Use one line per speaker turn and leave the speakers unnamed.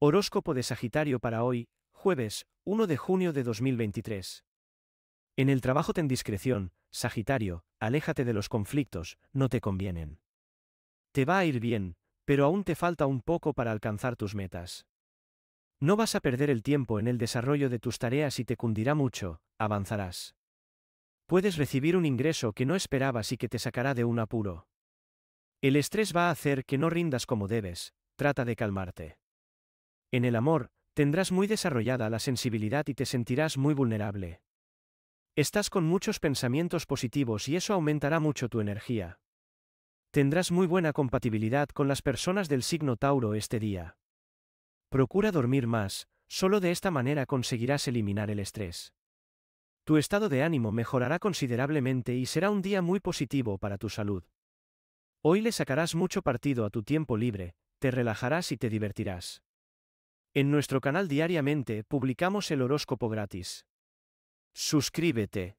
Horóscopo de Sagitario para hoy, jueves, 1 de junio de 2023. En el trabajo ten discreción, Sagitario, aléjate de los conflictos, no te convienen. Te va a ir bien, pero aún te falta un poco para alcanzar tus metas. No vas a perder el tiempo en el desarrollo de tus tareas y te cundirá mucho, avanzarás. Puedes recibir un ingreso que no esperabas y que te sacará de un apuro. El estrés va a hacer que no rindas como debes, trata de calmarte. En el amor, tendrás muy desarrollada la sensibilidad y te sentirás muy vulnerable. Estás con muchos pensamientos positivos y eso aumentará mucho tu energía. Tendrás muy buena compatibilidad con las personas del signo Tauro este día. Procura dormir más, solo de esta manera conseguirás eliminar el estrés. Tu estado de ánimo mejorará considerablemente y será un día muy positivo para tu salud. Hoy le sacarás mucho partido a tu tiempo libre, te relajarás y te divertirás. En nuestro canal diariamente publicamos el horóscopo gratis.
Suscríbete.